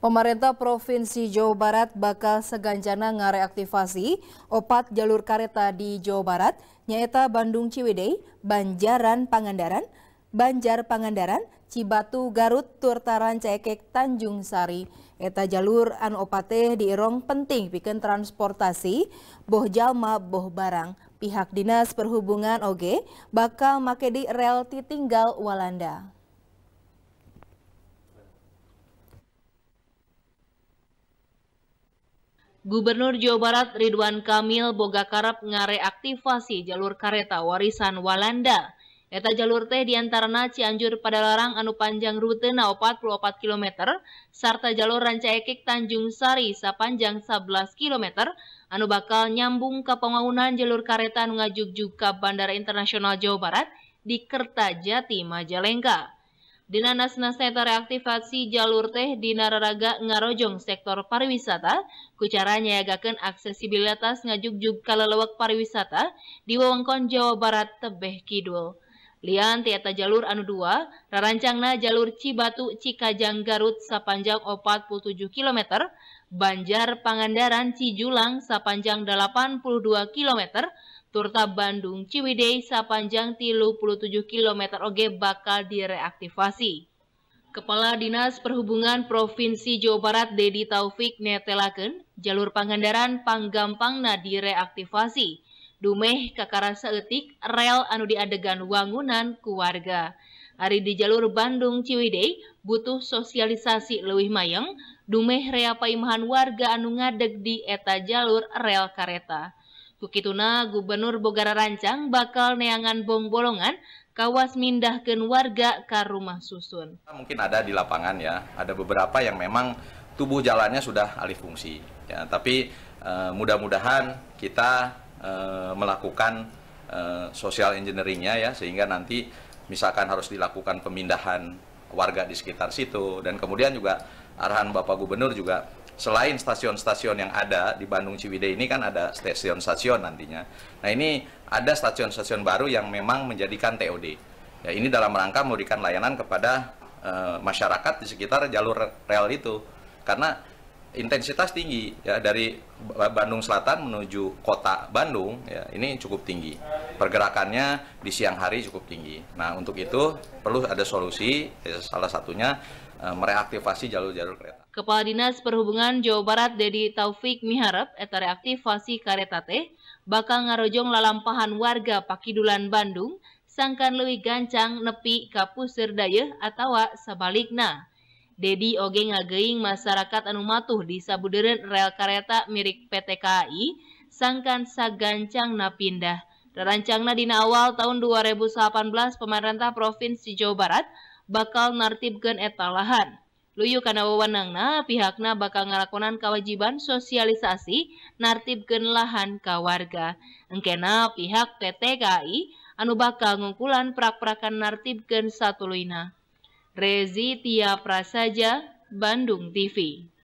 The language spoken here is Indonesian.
Pemerintah Provinsi Jawa Barat bakal seganjana ngareaktivasi opat jalur kereta di Jawa Barat, nyaita Bandung Ciwidey, Banjaran Pangandaran, Banjar Pangandaran, Cibatu Garut, Turtaran Cekek Tanjung Sari. Eta jalur an opate di Irong penting bikin transportasi, boh jalma, boh barang. Pihak Dinas Perhubungan OG bakal make di rel titinggal Walanda. Gubernur Jawa Barat Ridwan Kamil boga karep ngareaktivasi jalur kereta warisan Walanda. Eta jalur teh diantarana Cianjur larang anu panjang rute na 44 km, serta jalur Rancaekek Tanjung Sari sepanjang 11 km, anu bakal nyambung ke pembangunan jalur kereta anu ngajuk-juk Bandara Internasional Jawa Barat di Kertajati Majalengka. Dina nasnasnya reaktivasi jalur teh di Nararaga ngarojong sektor pariwisata, kucara nyagakan aksesibilitas ngajuk-juk kalelewak pariwisata di wewengkon Jawa Barat Tebeh Kidul. Lian eta jalur anu dua, rarancangna jalur Cibatu Cikajang Garut sepanjang 47 km, Banjar Pangandaran Cijulang sepanjang 82 km, Turta Bandung Ciwidey sepanjang 37 km oge bakal direaktivasi. Kepala Dinas Perhubungan Provinsi Jawa Barat Dedi Taufik netelaken jalur Pangandaran Panggampangna direaktivasi. Dumeh kakarasa etik rel anu diadegan wangunan keluarga. Hari di jalur Bandung Ciwidey butuh sosialisasi lebih mayang, dumeh rea paimahan warga anu ngadeg di eta jalur rel kareta. Kukituna Gubernur Bogara Rancang bakal neangan bom bolongan kawas mindahkan warga ke rumah susun. Mungkin ada di lapangan ya, ada beberapa yang memang tubuh jalannya sudah alih fungsi. Ya, tapi eh, mudah-mudahan kita eh, melakukan eh, social engineeringnya ya, sehingga nanti misalkan harus dilakukan pemindahan warga di sekitar situ dan kemudian juga arahan Bapak Gubernur juga selain stasiun-stasiun yang ada di Bandung Ciwidey ini kan ada stasiun-stasiun nantinya. Nah ini ada stasiun-stasiun baru yang memang menjadikan TOD. Ya ini dalam rangka memberikan layanan kepada uh, masyarakat di sekitar jalur rel itu karena intensitas tinggi ya dari Bandung Selatan menuju kota Bandung ya ini cukup tinggi pergerakannya di siang hari cukup tinggi nah untuk itu perlu ada solusi ya, salah satunya Eh, mereaktivasi jalur-jalur kereta. Kepala Dinas Perhubungan Jawa Barat Dedi Taufik miharap eta reaktivasi kereta teh bakal ngarojong lalampahan warga Pakidulan Bandung sangkan lebih gancang nepi ka puseur dayeuh atawa sabalikna. Dedi oge ngageuing masyarakat anu matuh di sabudeureun rel kereta milik PT KAI sangkan sagancang na pindah. Rancangna dina awal tahun 2018 pemerintah Provinsi Jawa Barat bakal natib gen etalahan. Luyu Kan wewenang na pihakna bakal ngalakonan kawajiban sosialisasi naib gen laahan kawarga. Ekena pihak PTKI, anu bakal ngukulanprakprakkan Nartib gen satuluina. Rezi Tiap Prasaja Bandung TV.